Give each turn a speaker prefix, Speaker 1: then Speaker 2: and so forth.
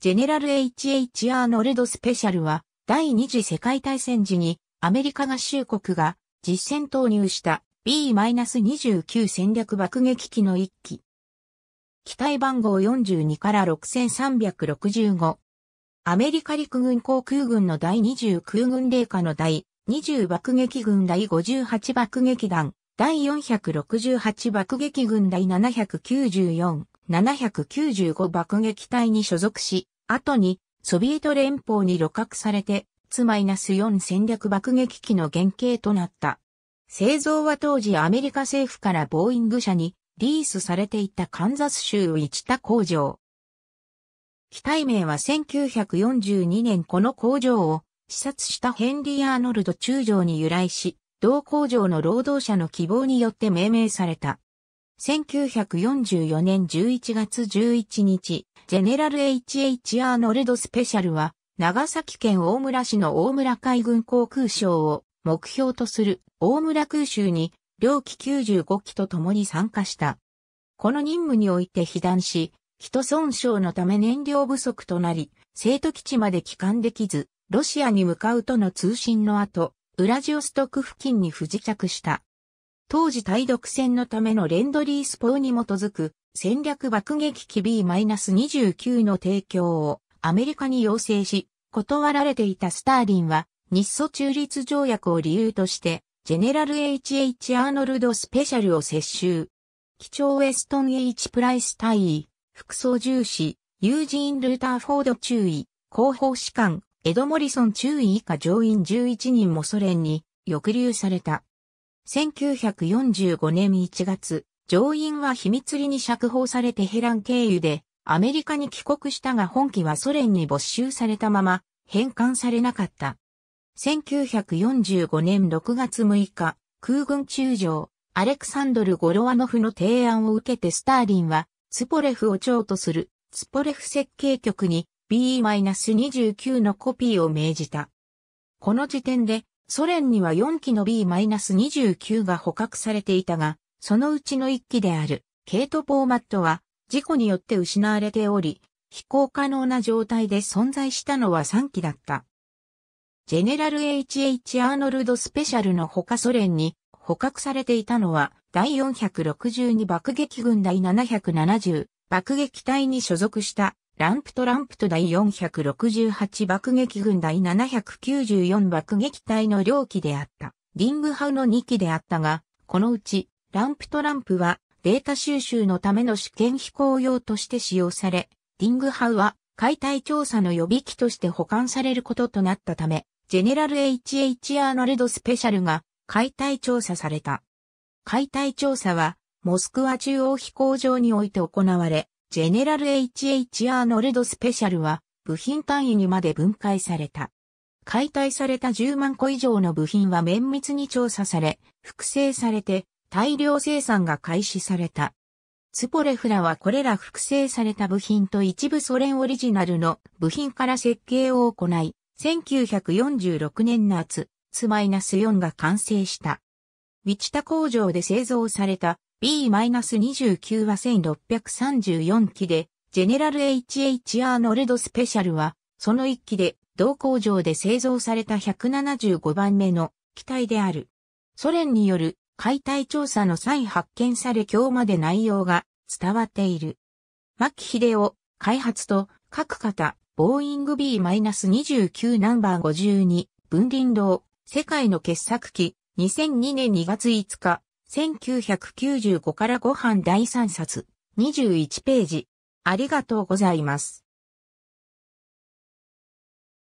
Speaker 1: ジェネラル H.H. アーノルドスペシャルは、第二次世界大戦時に、アメリカ合衆国が実戦投入した B-29 戦略爆撃機の一機。機体番号42から6365。アメリカ陸軍航空軍の第20空軍霊下の第20爆撃軍第58爆撃団、第468爆撃軍第794。795爆撃隊に所属し、後にソビエト連邦に露獲されて、マイナス4戦略爆撃機の原型となった。製造は当時アメリカ政府からボーイング社にリースされていたカンザス州一田工場。機体名は1942年この工場を視察したヘンリー・アーノルド中将に由来し、同工場の労働者の希望によって命名された。1944年11月11日、ジェネラル H.H. アーノルドスペシャルは、長崎県大村市の大村海軍航空省を目標とする大村空襲に両機95機と共に参加した。この任務において被弾し、人損傷のため燃料不足となり、生徒基地まで帰還できず、ロシアに向かうとの通信の後、ウラジオストク付近に不時着した。当時対独戦のためのレンドリースポーに基づく戦略爆撃機 B-29 の提供をアメリカに要請し、断られていたスターリンは日ソ中立条約を理由として、ジェネラル H.H. アーノルドスペシャルを接収。機長ウェストン H. プライス大尉、副操縦士、ユージーン・ルーターフォード中尉、広報士官、エド・モリソン中尉以下上院11人もソ連に抑留された。1945年1月、上院は秘密裏に釈放されてヘラン経由でアメリカに帰国したが本機はソ連に没収されたまま返還されなかった。1945年6月6日、空軍中将、アレクサンドル・ゴロワノフの提案を受けてスターリンは、ツポレフを長とする、ツポレフ設計局に B-29 のコピーを命じた。この時点で、ソ連には4機の B-29 が捕獲されていたが、そのうちの1機である、ケート・フォーマットは、事故によって失われており、飛行可能な状態で存在したのは3機だった。ジェネラル HH アーノルドスペシャルの他ソ連に捕獲されていたのは第462爆撃軍第770爆撃隊に所属したランプトランプト第468爆撃軍第794爆撃隊の両機であった。リングハウの2機であったが、このうち、ランプトランプはデータ収集のための試験飛行用として使用され、リングハウは解体調査の予備機として保管されることとなったため、ジェネラル HH アーノルドスペシャルが解体調査された。解体調査は、モスクワ中央飛行場において行われ、ジェネラル HHR ノルドスペシャルは部品単位にまで分解された。解体された10万個以上の部品は綿密に調査され、複製されて大量生産が開始された。ツポレフラはこれら複製された部品と一部ソ連オリジナルの部品から設計を行い、1946年夏、ツマイナス4が完成した。ウィチタ工場で製造された B-29 は1634機で、ジェネラル HH r ノルドスペシャルは、その1機で、同工場で製造された175番目の機体である。ソ連による解体調査の際発見され今日まで内容が伝わっている。牧秀夫、開発と各型、ボーイング B-29 ナンバー52、分輪堂、世界の傑作機、2002年2月5日、1995からご飯第3冊21ページ。ありがとうございます。